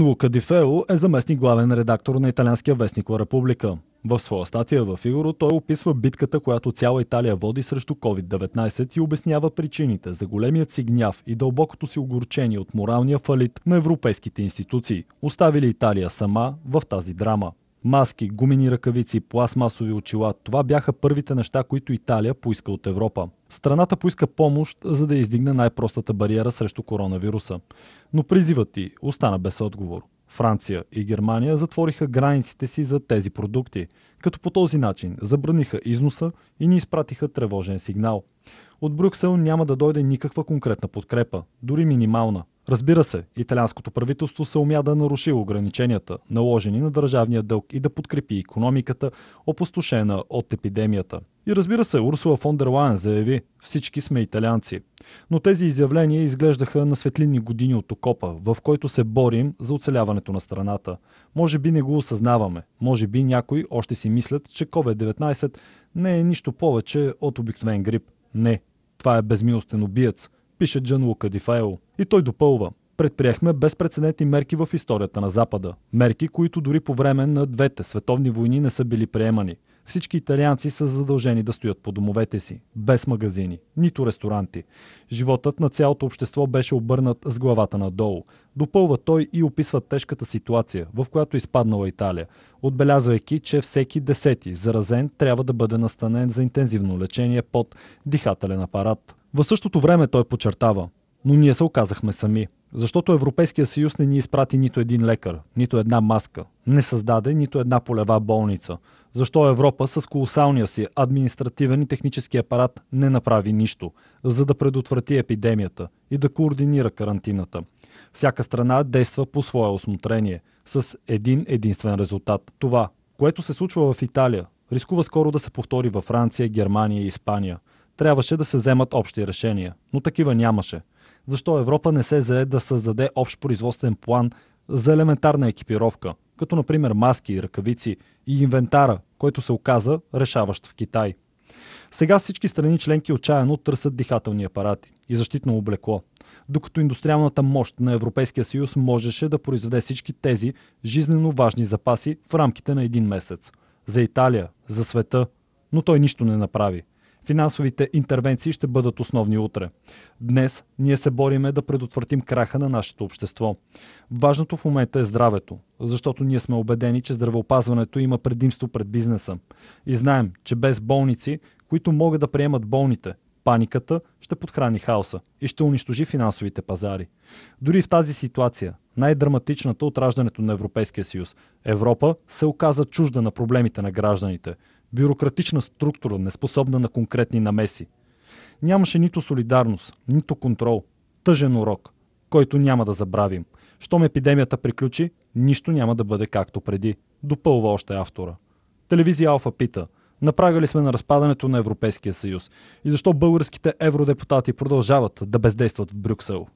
Лука Дифео е заместник главен редактор на италианския вестник Ла Република. В своя статия в Фигуро той описва битката, която цяла Италия води срещу COVID-19 и обяснява причините за големият си гняв и дълбокото си огорчение от моралния фалит на европейските институции, оставили Италия сама в тази драма. Маски, гумени ръкавици, пластмасови очила – това бяха първите неща, които Италия поиска от Европа. Страната поиска помощ, за да издигне най-простата бариера срещу коронавируса. Но призивът ти остана без отговор. Франция и Германия затвориха границите си за тези продукти, като по този начин забраниха износа и ни изпратиха тревожен сигнал. От Брюксел няма да дойде никаква конкретна подкрепа, дори минимална. Разбира се, италианското правителство се умя да наруши ограниченията, наложени на държавния дълг и да подкрепи економиката, опустошена от епидемията. И разбира се, Урсула фон дер Лайен заяви «Всички сме италианци». Но тези изявления изглеждаха на светлинни години от окопа, в който се борим за оцеляването на страната. Може би не го осъзнаваме. Може би някои още си мислят, че COVID-19 не е нищо повече от обикновен грип. Не, това е безмилостен убиец, пише Джан Лука Дифайло. И той допълва. Предприехме безпредседентни мерки в историята на Запада. Мерки, които дори по време на двете световни войни не са били приемани. Всички италианци са задължени да стоят по домовете си, без магазини, нито ресторанти. Животът на цялото общество беше обърнат с главата надолу. Допълва той и описва тежката ситуация, в която е изпаднала Италия, отбелязвайки, че всеки десети заразен трябва да бъде настанен за интензивно лечение под дихателен апарат. В същото време той подчертава, но ние се оказахме сами. Защото Европейския съюз не ни изпрати нито един лекар, нито една маска, не създаде нито една полева болница – защо Европа с колосалния си административен и технически апарат не направи нищо, за да предотврати епидемията и да координира карантината? Всяка страна действа по свое осмотрение, с един единствен резултат. Това, което се случва в Италия, рискува скоро да се повтори във Франция, Германия и Испания. Трябваше да се вземат общи решения, но такива нямаше. Защо Европа не се зае да създаде общ производствен план за елементарна екипировка – като например маски, ръкавици и инвентара, който се оказа решаващ в Китай. Сега всички страни членки отчаяно търсят дихателни апарати и защитно облекло, докато индустриалната мощ на Европейския съюз можеше да произведе всички тези жизненно важни запаси в рамките на един месец. За Италия, за света, но той нищо не направи. Финансовите интервенции ще бъдат основни утре. Днес ние се бориме да предотвратим краха на нашето общество. Важното в момента е здравето, защото ние сме убедени, че здравеопазването има предимство пред бизнеса. И знаем, че без болници, които могат да приемат болните, паниката ще подхрани хаоса и ще унищожи финансовите пазари. Дори в тази ситуация, най-драматичната от раждането на Европейския съюз, Европа се оказа чужда на проблемите на гражданите – бюрократична структура, неспособна на конкретни намеси. Нямаше нито солидарност, нито контрол. Тъжен урок, който няма да забравим. Щом епидемията приключи, нищо няма да бъде както преди. Допълва още автора. Телевизия Алфа пита – Направили сме на разпадането на Европейския съюз? И защо българските евродепутати продължават да бездействат в Брюксел?